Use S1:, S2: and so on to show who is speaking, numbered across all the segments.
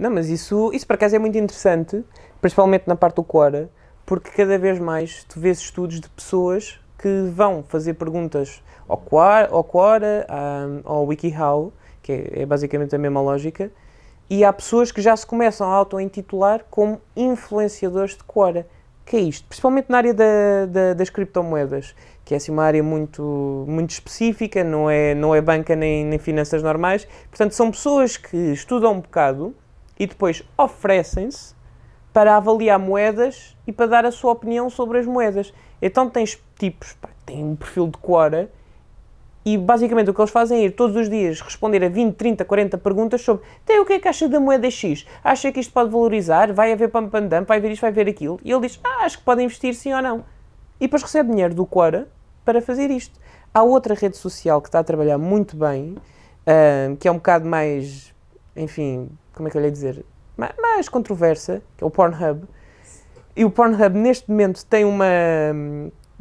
S1: Não, mas isso, isso para acaso é muito interessante, principalmente na parte do Quora, porque cada vez mais tu vês estudos de pessoas que vão fazer perguntas ao Quora, ao, Quora, ao WikiHow, que é, é basicamente a mesma lógica, e há pessoas que já se começam a auto-intitular como influenciadores de Quora. que é isto? Principalmente na área da, da, das criptomoedas, que é assim uma área muito, muito específica, não é, não é banca nem, nem finanças normais. Portanto, são pessoas que estudam um bocado, e depois oferecem-se para avaliar moedas e para dar a sua opinião sobre as moedas. Então tens tipos, pá, um perfil de Quora e basicamente o que eles fazem é ir todos os dias responder a 20, 30, 40 perguntas sobre tem o que é que acha da moeda X? Acha que isto pode valorizar? Vai haver pam pam Vai haver isto? Vai haver aquilo? E ele diz, ah, acho que pode investir sim ou não. E depois recebe dinheiro do Quora para fazer isto. Há outra rede social que está a trabalhar muito bem, uh, que é um bocado mais, enfim, como é que eu lhe dizer, mais controversa, que é o Pornhub. E o Pornhub neste momento tem uma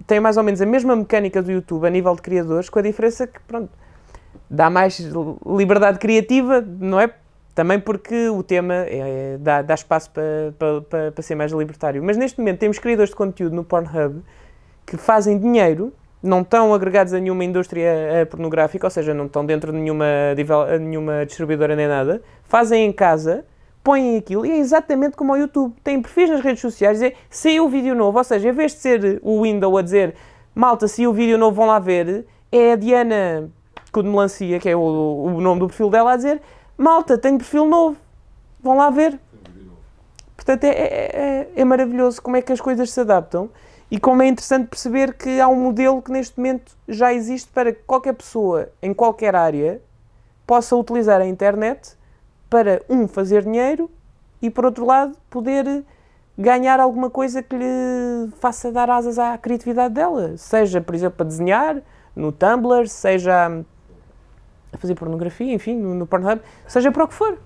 S1: tem mais ou menos a mesma mecânica do YouTube a nível de criadores, com a diferença que pronto, dá mais liberdade criativa, não é? Também porque o tema é, é dá, dá, espaço para pa, pa, pa, ser mais libertário. Mas neste momento temos criadores de conteúdo no Pornhub que fazem dinheiro não estão agregados a nenhuma indústria eh, pornográfica, ou seja, não estão dentro de nenhuma, de eh, nenhuma distribuidora nem nada, fazem em casa, põem aquilo e é exatamente como ao YouTube. Têm perfis nas redes sociais, dizer saiu o vídeo novo, ou seja, em vez de ser o window a dizer malta, se o vídeo novo vão lá ver, é a Diana que Melancia que é o, o nome do perfil dela, a dizer malta, tenho perfil novo, vão lá ver. Portanto, é, é, é, é maravilhoso como é que as coisas se adaptam. E como é interessante perceber que há um modelo que neste momento já existe para que qualquer pessoa, em qualquer área, possa utilizar a internet para, um, fazer dinheiro e, por outro lado, poder ganhar alguma coisa que lhe faça dar asas à criatividade dela. Seja, por exemplo, a desenhar no Tumblr, seja a fazer pornografia, enfim, no Pornhub, seja para o que for.